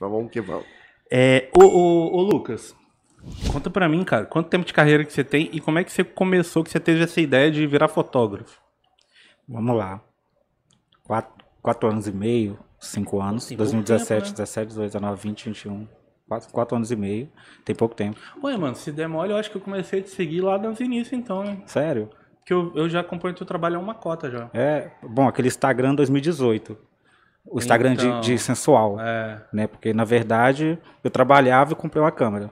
mas vamos que vamos. É, ô, ô, ô Lucas, conta pra mim, cara, quanto tempo de carreira que você tem e como é que você começou, que você teve essa ideia de virar fotógrafo? Vamos lá. Quatro, quatro anos e meio, cinco anos, Sim, 2017, tempo, né? 17, 18, 19, 20, 21, quatro, quatro anos e meio, tem pouco tempo. Ué, mano, se der mole, eu acho que eu comecei a te seguir lá nos inícios então, né? Sério? Porque eu, eu já acompanho teu trabalho há uma cota já. É, bom, aquele Instagram 2018 o Instagram então, de, de, então, sensual. É. Né? Porque, na verdade, eu trabalhava e comprei uma câmera.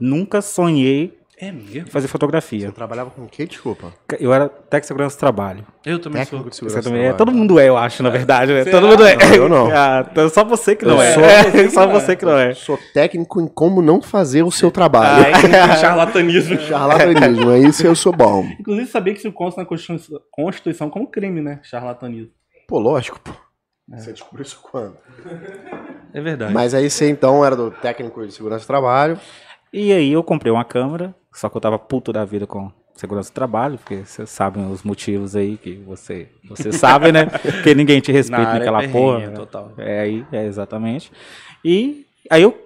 Nunca sonhei é mesmo? fazer fotografia. Você trabalhava com o quê, desculpa? Eu era técnico de segurança do trabalho. Eu também técnico sou. Você também é. Todo mundo é, eu acho, na é. verdade. Né? Todo é mundo é. Não, ah, então eu não. É só você que não eu é. Sou, é. Só você que não é. Sou técnico em como não fazer o seu trabalho. Ah, charlatanismo. charlatanismo, é isso eu sou bom. Inclusive, sabia que isso consta na Constituição como crime, né? Charlatanismo. Pô, lógico, pô. É. Você descobriu isso quando? É verdade. Mas aí você então era do técnico de segurança do trabalho. E aí eu comprei uma câmera, só que eu tava puto da vida com segurança do trabalho, porque vocês sabem os motivos aí que você, você sabe, né? Porque ninguém te respeita Na é naquela é porra. Né? Né? Total. É aí, é exatamente. E aí eu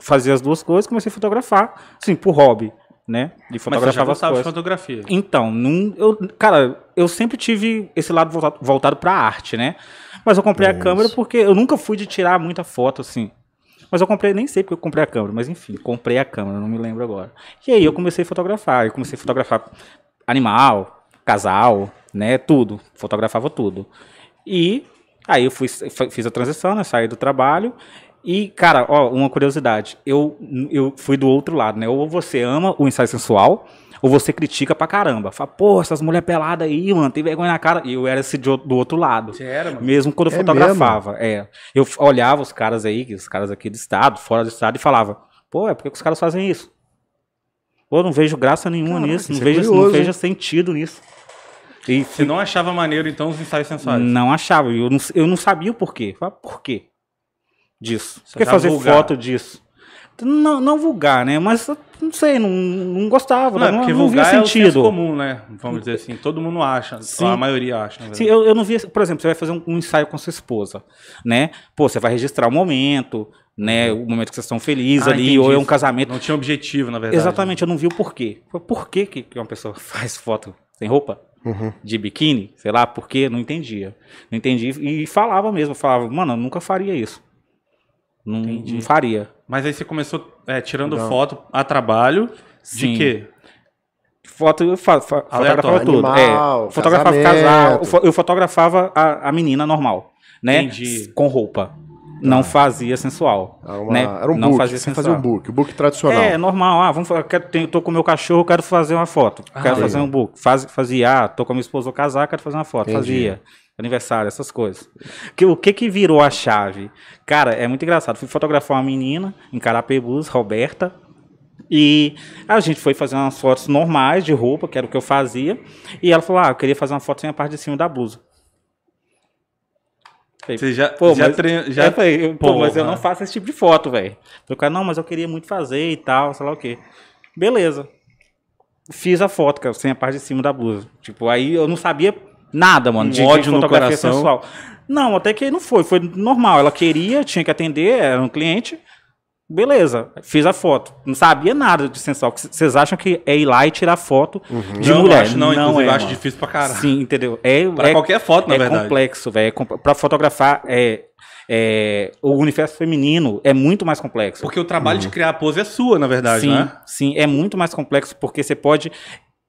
fazia as duas coisas, comecei a fotografar, assim, por hobby né? De fotografar Mas você já as coisas. de fotografia. Então, num, eu, cara, eu sempre tive esse lado voltado, voltado para arte, né? Mas eu comprei é a câmera porque eu nunca fui de tirar muita foto assim. Mas eu comprei, nem sei porque eu comprei a câmera, mas enfim, comprei a câmera, não me lembro agora. E aí eu comecei a fotografar, eu comecei a fotografar animal, casal, né, tudo, fotografava tudo. E aí eu fui, fiz a transição, né, saí do trabalho e, cara, ó, uma curiosidade. Eu, eu fui do outro lado, né? Ou você ama o ensaio sensual, ou você critica pra caramba. Fala, pô, essas mulheres peladas aí, mano, tem vergonha na cara. E eu era esse do outro lado. Você era, mano? Mesmo quando eu é fotografava. Mesmo? É. Eu olhava os caras aí, os caras aqui do estado, fora do estado, e falava, pô, é porque os caras fazem isso? Pô, não vejo graça nenhuma Caraca, nisso, não é vejo, não vejo sentido nisso. E, Você não achava maneiro, então, os ensaios sensuais? Não achava, eu não, eu não sabia o porquê. Fala, por quê? disso. Você quer fazer vulgar. foto disso. Não, não vulgar, né? Mas não sei, não, não gostava. Não, é não, porque não vulgar via sentido. é o comum, né? Vamos dizer assim, todo mundo acha, Sim. a maioria acha. Sim, eu, eu não via, por exemplo, você vai fazer um, um, ensaio com sua esposa, né? Pô, você vai registrar o momento, né? Uhum. O momento que vocês estão felizes ah, ali, entendi. ou é um casamento. Não tinha objetivo, na verdade. Exatamente, né? eu não vi o porquê. Por que, que uma pessoa faz foto sem roupa? Uhum. de biquíni, sei lá, porque não entendia. Não entendi E falava mesmo, falava, mano, eu nunca faria isso. Não, não faria. Mas aí você começou é, tirando não. foto a trabalho Sim. de quê? Foto, fa, fotografava tudo. É, animal, é, fotografava casal. Eu fotografava a, a menina normal, né? Entendi. Com roupa. Tá. Não fazia sensual. Era, uma, né? era um não book, fazia sensual. fazia um book, o book tradicional. É, normal. Ah, vamos, eu quero, tenho, tô com meu cachorro, quero fazer uma foto. Ah, quero fazer um book. Faz, fazia, ah, tô com a minha esposa, vou casar, quero fazer uma foto. Entendi. Fazia aniversário, essas coisas. Que, o que que virou a chave? Cara, é muito engraçado. Fui fotografar uma menina em Carapebus, Roberta, e a gente foi fazer umas fotos normais de roupa, que era o que eu fazia, e ela falou: "Ah, eu queria fazer uma foto sem a parte de cima da blusa". Você já, pô, já, mas, já... Eu falei, pô, mas eu não faço esse tipo de foto, velho. Eu falei, não, mas eu queria muito fazer e tal, sei lá o quê. Beleza. Fiz a foto, cara, é sem a parte de cima da blusa. Tipo, aí eu não sabia Nada, mano, de, ódio de no coração. Sensual. Não, até que não foi, foi normal. Ela queria, tinha que atender, era um cliente. Beleza, fiz a foto. Não sabia nada de sensual. Vocês acham que é ir lá e tirar foto uhum. de não, mulher? Acho, não, não é, acho mano. difícil pra caralho. Sim, entendeu? É, pra é, qualquer foto, na é verdade. Complexo, é complexo, velho. Pra fotografar, é, é, o universo feminino é muito mais complexo. Porque o trabalho uhum. de criar a pose é sua, na verdade, sim, né? Sim, é muito mais complexo porque você pode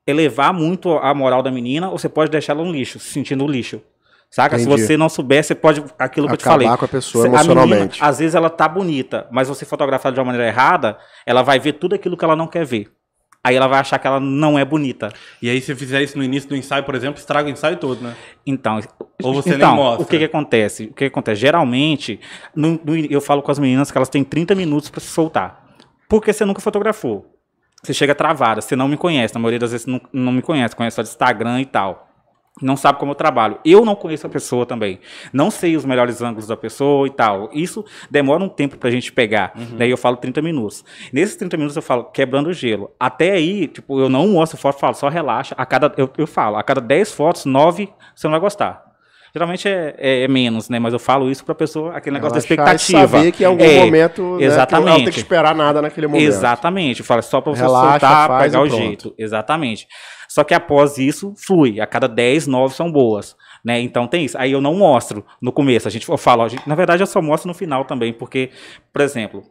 elevar muito a moral da menina, ou você pode deixar ela no lixo, se sentindo lixo. Saca? Entendi. Se você não souber, você pode. Aquilo que Acabar eu te falei. Acabar com a pessoa emocionalmente. A menina, às vezes ela tá bonita, mas você fotografar de uma maneira errada, ela vai ver tudo aquilo que ela não quer ver. Aí ela vai achar que ela não é bonita. E aí, se fizer isso no início do ensaio, por exemplo, estraga o ensaio todo, né? Então. Ou você então, nem mostra. O que, que acontece? O que, que acontece? Geralmente, no, no, eu falo com as meninas que elas têm 30 minutos para se soltar. Porque você nunca fotografou. Você chega travada, você não me conhece, na maioria das vezes não, não me conhece, conhece só de Instagram e tal. Não sabe como eu trabalho. Eu não conheço a pessoa também. Não sei os melhores ângulos da pessoa e tal. Isso demora um tempo pra gente pegar. Uhum. Daí né? eu falo 30 minutos. Nesses 30 minutos eu falo quebrando o gelo. Até aí, tipo, eu não mostro foto, falo só relaxa. A cada, eu, eu falo, a cada 10 fotos, 9 você não vai gostar. Geralmente é, é, é, menos, né? Mas eu falo isso para a pessoa, aquele negócio ela da expectativa. saber que em algum é, momento né, exatamente. Né, não tem que esperar nada naquele momento. Exatamente. Fala é só para você Relaxa, soltar, pegar o pronto. jeito. Exatamente. Só que após isso, flui. A cada 10, 9 são boas. Né? Então tem isso. Aí eu não mostro no começo. A gente eu falo, a gente, na verdade eu só mostro no final também, porque, por exemplo,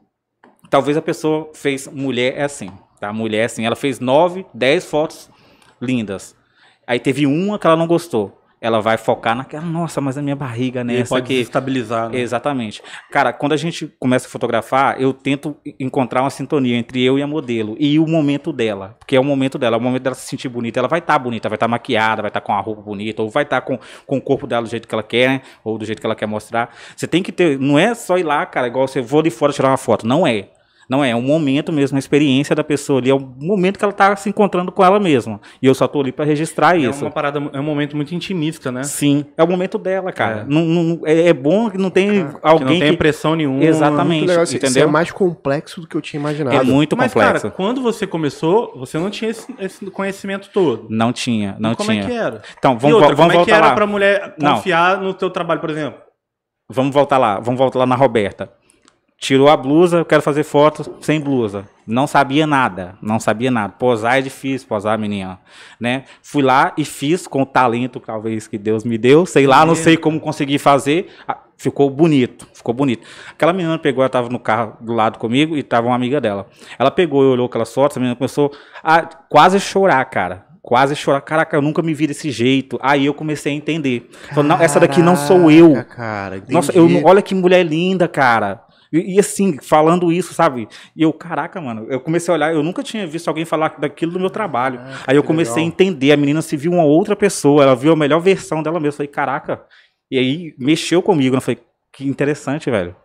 talvez a pessoa fez mulher é assim, tá? Mulher é assim, ela fez 9, 10 fotos lindas. Aí teve uma que ela não gostou ela vai focar naquela, nossa, mas a minha barriga, né? pode estabilizar. Né? Exatamente. Cara, quando a gente começa a fotografar, eu tento encontrar uma sintonia entre eu e a modelo e o momento dela, porque é o momento dela, é o momento dela se sentir bonita, ela vai estar tá bonita, vai estar tá maquiada, vai estar tá com a roupa bonita, ou vai estar tá com, com o corpo dela do jeito que ela quer, né? ou do jeito que ela quer mostrar. Você tem que ter, não é só ir lá, cara, igual você vou de fora tirar uma foto, não é. Não é, é um momento mesmo, a experiência da pessoa ali, é o um momento que ela está se encontrando com ela mesma. E eu só estou ali para registrar é isso. É uma parada, é um momento muito intimista, né? Sim, é o momento dela, cara. É, não, não, é, é bom que não tem alguém. Que não tem que... nenhuma. Exatamente. Legal, é entendeu? é mais complexo do que eu tinha imaginado. É muito Mas, complexo. Cara, quando você começou, você não tinha esse, esse conhecimento todo. Não tinha, não então, tinha. Como é que era? Então, vamos, e outra, vamos como é que era para mulher confiar não. no teu trabalho, por exemplo? Vamos voltar lá, vamos voltar lá na Roberta tirou a blusa, eu quero fazer foto sem blusa. Não sabia nada, não sabia nada. Posar é difícil, posar menina, né? Fui lá e fiz com o talento talvez que Deus me deu, sei lá, não é. sei como consegui fazer. Ah, ficou bonito, ficou bonito. Aquela menina pegou, ela tava no carro do lado comigo e tava uma amiga dela. Ela pegou e olhou aquelas fotos, a menina começou a quase chorar, cara quase chorar. Caraca, eu nunca me vi desse jeito. Aí eu comecei a entender. Caraca, não, essa daqui não sou eu. Cara, Nossa, eu, olha que mulher linda, cara. E, e, assim, falando isso, sabe? E eu, caraca, mano, eu comecei a olhar, eu nunca tinha visto alguém falar daquilo no meu trabalho. Ah, Aí eu comecei legal. a entender, a menina se viu uma outra pessoa, ela viu a melhor versão dela mesma. Eu falei, caraca. E aí mexeu comigo, eu falei, que interessante, velho.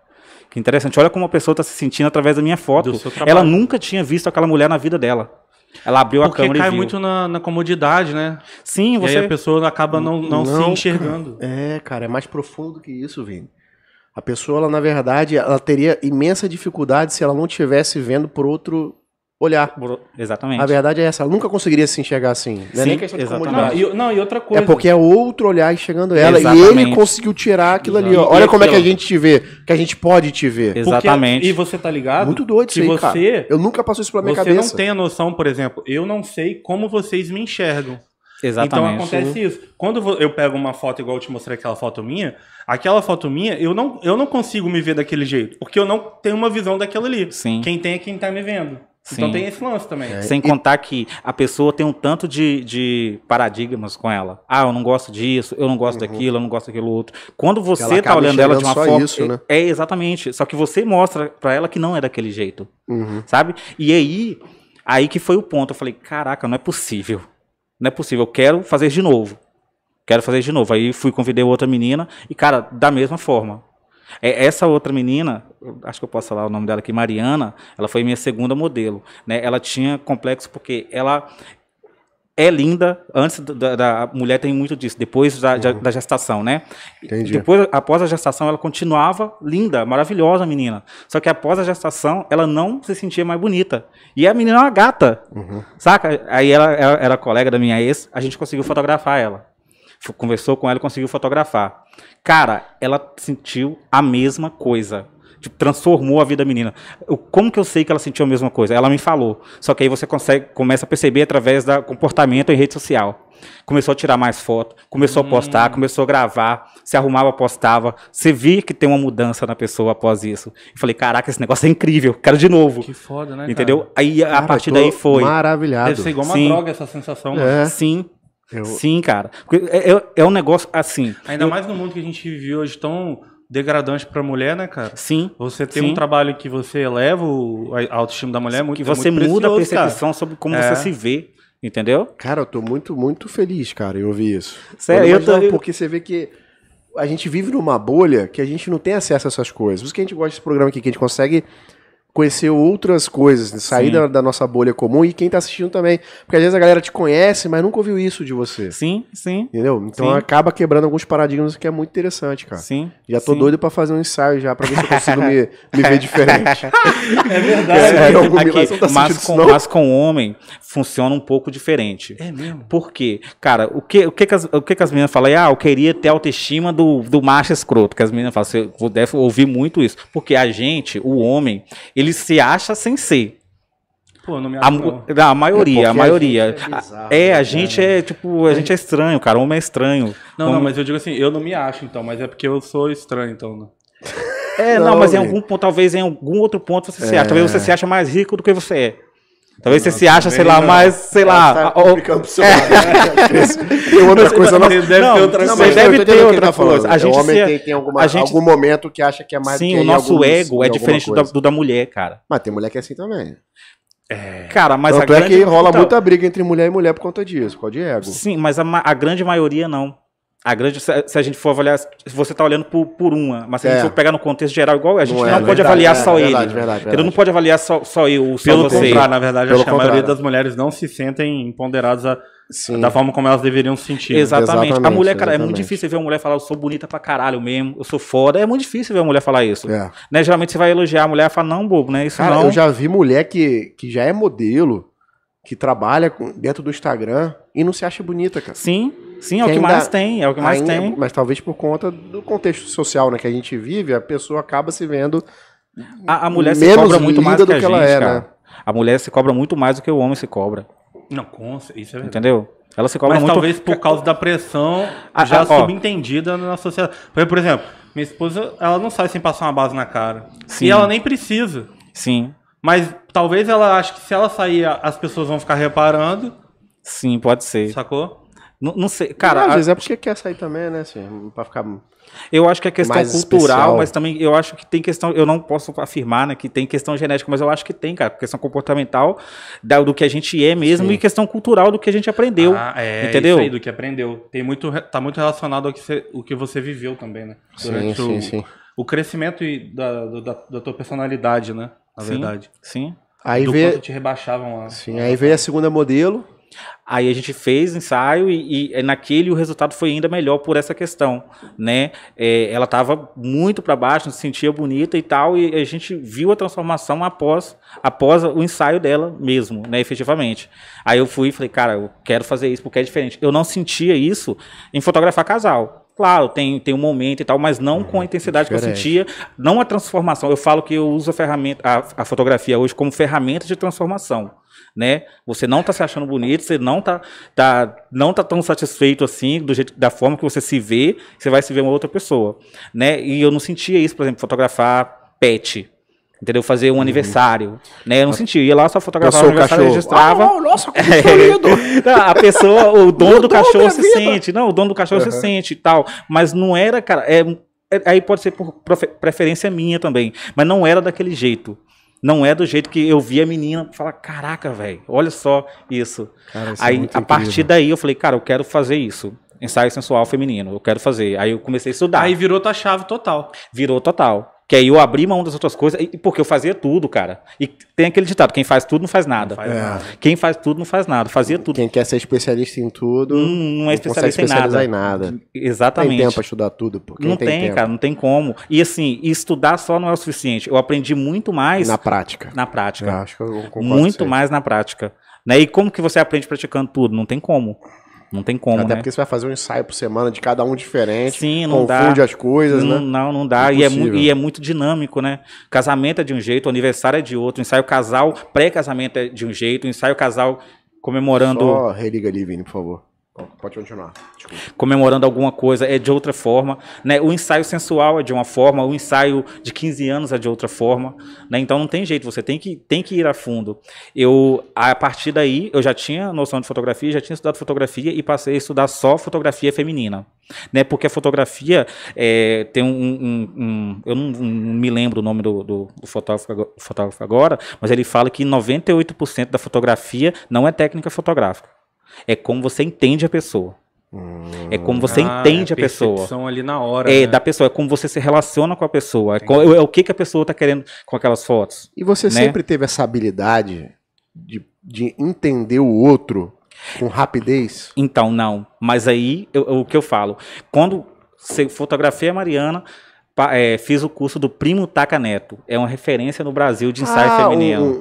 Que interessante. Olha como a pessoa está se sentindo através da minha foto. Ela nunca tinha visto aquela mulher na vida dela. Ela abriu Porque a câmera e viu. muito na, na, comodidade, né? Sim, você... E aí a pessoa acaba não, não, não se enxergando. É, cara, é mais profundo que isso, Vini. A pessoa, ela, na verdade, ela teria imensa dificuldade se ela não estivesse vendo por outro olhar. Exatamente. A verdade é essa, ela nunca conseguiria se enxergar assim. Né? Sim, é nem questão de Não, não e, outra é coisa. É porque é outro olhar enxergando ela. Exatamente. E ele conseguiu tirar aquilo Exatamente. ali. Ó. Olha e como é que a gente te vê, que a gente pode te ver. Exatamente. Porque, e você tá ligado? Muito doido isso aí, você, cara. Eu nunca passei isso pela minha cabeça. Você não tem a noção, por exemplo, eu não sei como vocês me enxergam. Então exatamente. Então acontece isso. Quando eu pego uma foto igual eu te mostrei aquela foto minha, aquela foto minha, eu não, eu não consigo me ver daquele jeito, porque eu não tenho uma visão daquilo ali. Sim. Quem tem é quem tá me vendo. Então Sim. Então tem esse lance também. É. Sem e... contar que a pessoa tem um tanto de, de paradigmas com ela. Ah, eu não gosto disso, eu não gosto uhum. daquilo, eu não gosto daquilo outro. Quando você tá olhando ela de uma forma. né? é, é, exatamente. Só que você mostra para ela que não é daquele jeito. Uhum. Sabe? E aí, aí que foi o ponto. Eu falei, caraca, não é possível. Não é possível, eu quero fazer de novo. Quero fazer de novo. Aí fui, convidei outra menina e, cara, da mesma forma. É, essa outra menina, acho que eu posso falar o nome dela aqui, Mariana, ela foi minha segunda modelo. Né? Ela tinha complexo porque ela é linda antes da, da, mulher tem muito disso depois da, uhum. da gestação né Entendi. depois após a gestação ela continuava linda maravilhosa menina só que após a gestação ela não se sentia mais bonita e a menina é uma gata uhum. saca aí ela, ela era colega da minha ex a gente conseguiu fotografar ela conversou com ela e conseguiu fotografar cara ela sentiu a mesma coisa tipo, transformou a vida da menina. Eu, como que eu sei que ela sentiu a mesma coisa? Ela me falou. Só que aí você consegue, começa a perceber através do comportamento em rede social. Começou a tirar mais foto, começou hum. a postar, hum. começou a gravar, se arrumava, postava. Você via que tem uma mudança na pessoa após isso. Eu falei, caraca, esse negócio é incrível, quero de novo. Que foda, né? Entendeu? Cara? Aí cara, a partir daí foi. Maravilhado. Deve ser igual uma Sim. droga essa sensação. Né? É. Sim. Eu... Sim, cara. É, é, é, um negócio assim. Ainda eu... mais no mundo que a gente vive hoje tão degradante para a mulher, né, cara? Sim. Você tem sim. um trabalho que você eleva a autoestima da mulher, é muito Que é você é muito muda a percepção cara. sobre como é. você se vê. Entendeu? Cara, eu tô muito, muito feliz, cara, eu ouvir isso. Sério, eu, eu tô... Porque você vê que a gente vive numa bolha que a gente não tem acesso a essas coisas. Por isso que a gente gosta desse programa aqui, que a gente consegue conhecer outras coisas, né? sair da, da, nossa bolha comum e quem tá assistindo também. Porque às vezes a galera te conhece, mas nunca ouviu isso de você. Sim, sim. Entendeu? Então sim. acaba quebrando alguns paradigmas que é muito interessante, cara. Sim. Já tô sim. doido para fazer um ensaio já, pra ver se eu consigo me, me ver diferente. É verdade. É, é Aqui, tá mas, com, mas com homem funciona um pouco diferente. É mesmo? Por quê? Cara, o que, o que, que, as, o que, que as meninas falam? Ah, eu queria ter autoestima do, do macho escroto, que as meninas falam. Você deve ouvir muito isso. Porque a gente, o homem, ele se acha sem ser. Pô, não me a, não. a maioria, é a maioria. A é, bizarro, é, a né, gente é, tipo, a gente é estranho, cara. O homem é estranho. Não, não, mas eu digo assim, eu não me acho, então, mas é porque eu sou estranho, então. Né? É, não, não mas em algum ponto, talvez em algum outro ponto você é. se acha. Talvez você se acha mais rico do que você é. Talvez não, você se acha, sei lá, não. mais, sei lá. É, tá ou... é. Tem né? outra coisa não. Deve não, ter outra não, deve ter outra tá coisa. A gente o homem se... tem, tem alguma, a gente... algum momento que acha que é mais Sim, o nosso ego é diferente do da, do da, mulher, cara. Mas tem mulher que é assim também. É. Cara, mas Tanto a grande... é que rola então... muita briga entre mulher e mulher por conta disso, por causa de ego. Sim, mas a, a grande maioria não a grande, se a gente for avaliar, você está olhando por, por, uma, mas se é. a gente é. for pegar no contexto geral igual, a gente não, não é, pode verdade, avaliar é, só verdade, ele. Verdade, verdade, verdade. Ele não pode avaliar só, só eu, só Pelo você. Contrário, na verdade, Pelo acho contrário. que a maioria é. das mulheres não se sentem empoderadas a, da forma como elas deveriam se sentir. Exatamente. Né? exatamente. a mulher, cara, exatamente. é muito difícil ver uma mulher falar, eu sou bonita pra caralho mesmo, eu sou foda. É muito difícil ver uma mulher falar isso. É. Né, geralmente você vai elogiar a mulher e fala, não, bobo, né? Isso cara, não. Eu já vi mulher que, que já é modelo, que trabalha com, dentro do Instagram e não se acha bonita, cara. Sim. Sim, é o que, ainda, mais tem, é o que mais ainda, é, tem. Mas talvez por conta do contexto social né, que a gente vive, a pessoa acaba se vendo. A, a mulher se cobra muito mais do que, que gente, ela é, cara. né? A mulher se cobra muito mais do que o homem se cobra. Não, com, isso é verdade. Entendeu? Ela se cobra Mas muito. talvez por causa da pressão ah, já subentendida na sociedade. por exemplo, minha esposa, ela não sai sem passar uma base na cara. Sim. E ela nem precisa. Sim. Mas talvez ela ache que se ela sair, as pessoas vão ficar reparando. Sim, pode ser. Sacou? Não, não sei, cara. Não, às vezes é porque quer sair também, né? Assim, ficar. Eu acho que é questão cultural, especial. mas também eu acho que tem questão. Eu não posso afirmar né, que tem questão genética, mas eu acho que tem, cara. Questão comportamental da, do que a gente é mesmo Sim. e questão cultural do que a gente aprendeu. Ah, é, entendeu? Isso aí, do que aprendeu. Tem muito, tá muito relacionado ao que você, o que você viveu também, né? Durante sim, o, sim, sim. o crescimento da, da, da tua personalidade, né? Na sim, verdade. Sim. Aí do veio, te rebaixavam lá. Sim, aí veio a segunda modelo, Aí a gente fez ensaio e, e, eh, naquele o resultado foi ainda melhor por essa questão, né? É, ela estava muito para baixo, se sentia bonita e tal, e a gente viu a transformação após, após o ensaio dela mesmo, né? Efetivamente. Aí eu fui e falei, cara, eu quero fazer isso porque é diferente. Eu não sentia isso em fotografar casal. Claro, tem, tem um momento e tal, mas não uhum, com a intensidade que, que eu sentia, não a transformação. Eu falo que eu uso a ferramenta, a, a fotografia hoje como ferramenta de transformação né? Você não está se achando bonito, você não está tá, não tá tão satisfeito assim do jeito, da forma que você se vê, você vai se ver uma outra pessoa, né? E eu não sentia isso, por exemplo, fotografar pet, entendeu? Fazer um uhum. aniversário, né? Eu não sentia. Ia lá, só fotografava o cachorro. registrava. Ah, nossa, como é. A pessoa, o dono do cachorro se vida. sente. Não, o dono do cachorro uhum. se sente e tal. Mas não era, cara... É, é, aí pode ser por preferência minha também, mas não era daquele jeito não é do jeito que eu vi a menina falar, caraca, velho, olha só isso. Cara, isso é aí, é a incrível. partir daí, eu falei, cara, eu quero fazer isso. Ensaio sensual feminino, eu quero fazer. Aí eu comecei a estudar. Aí virou tua chave total. Virou total. Que aí eu abri mão das outras coisas, e, porque eu fazia tudo, cara. E tem aquele ditado: quem faz tudo não faz nada. Não faz é. nada. Quem faz tudo não faz nada. Fazia tudo. Quem quer ser especialista em tudo. Não, hum, não é especialista não em nada. Em nada. Exatamente. Não tem tempo para estudar tudo. Porque não tem, tem cara, não tem como. E assim, estudar só não é o suficiente. Eu aprendi muito mais. Na prática. Na prática. Eu acho que eu concordo muito mais na prática. Né? E como que você aprende praticando tudo? Não tem como. Não tem como, Até né? porque você vai fazer um ensaio por semana de cada um diferente. Sim, não confunde dá. as coisas, não, né? Não, não dá. e, é e é muito dinâmico, né? Casamento é de um jeito, aniversário é de outro, ensaio casal, pré-casamento é de um jeito, ensaio casal comemorando. Só religa ali, Vini, por favor. Pode continuar. Desculpa. Comemorando alguma coisa é de outra forma. Né? O ensaio sensual é de uma forma, o ensaio de 15 anos é de outra forma. Né? Então não tem jeito, você tem que, tem que ir a fundo. Eu, a partir daí, eu já tinha noção de fotografia, já tinha estudado fotografia e passei a estudar só fotografia feminina. Né? Porque a fotografia é, tem um, um, um Eu não, um, me lembro o nome do, do, do fotógrafo, fotógrafo agora, mas ele fala que 98% da fotografia não é técnica fotográfica. É como você entende a pessoa. Hum. É como você ah, entende é a, a pessoa. ali na hora. É, né? da pessoa. É como você se relaciona com a pessoa. É, é o que, que a pessoa está querendo com aquelas fotos. E você né? sempre teve essa habilidade de, de entender o outro com rapidez? Então, não. Mas aí, eu, eu, o que eu falo? Quando você fotografia a Mariana, é, fiz o curso do Primo Taca Neto. É uma referência no Brasil de ensaio ah, feminino. Um,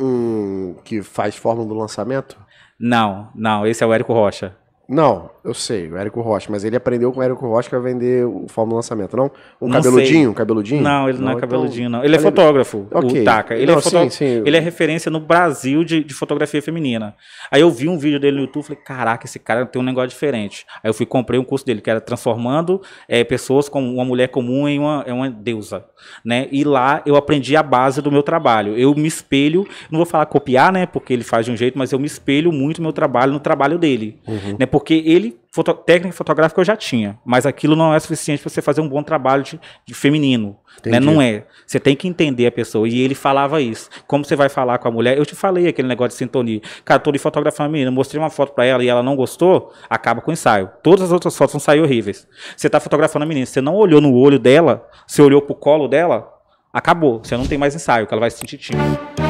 um, que faz forma do lançamento? Não, não, esse é o Érico Rocha. Não, eu sei, o Érico Rocha, mas ele aprendeu com o Érico Rocha vai vender o Fórmula Lançamento, não? Um não cabeludinho, sei. cabeludinho? Não, ele não, é não é cabeludinho, então... não. Ele é fotógrafo, okay. o Taka. Ele, é não, é fotógrafo, sim, sim. ele é referência no Brasil de, de, fotografia feminina. Aí eu vi um vídeo dele no YouTube e falei, caraca, esse cara tem um negócio diferente. Aí eu fui comprei um curso dele, que era transformando é, pessoas como uma mulher comum em uma, em uma deusa, né? E lá eu aprendi a base do meu trabalho. Eu me espelho, não vou falar copiar, né? Porque ele faz de um jeito, mas eu me espelho muito no meu trabalho no trabalho dele, uhum. né? porque ele, foto, técnica fotográfica eu já tinha, mas aquilo não é suficiente para você fazer um bom trabalho de, de feminino. Né? Não é. Você tem que entender a pessoa. E ele falava isso. Como você vai falar com a mulher? Eu te falei aquele negócio de sintonia. Cara, tô de fotografar a menina, mostrei uma foto para ela e ela não gostou, acaba com o ensaio. Todas as outras fotos vão sair horríveis. Você tá fotografando a menina, você não olhou no olho dela, você olhou pro colo dela, acabou. Você não tem mais ensaio, que ela vai se sentir tímida.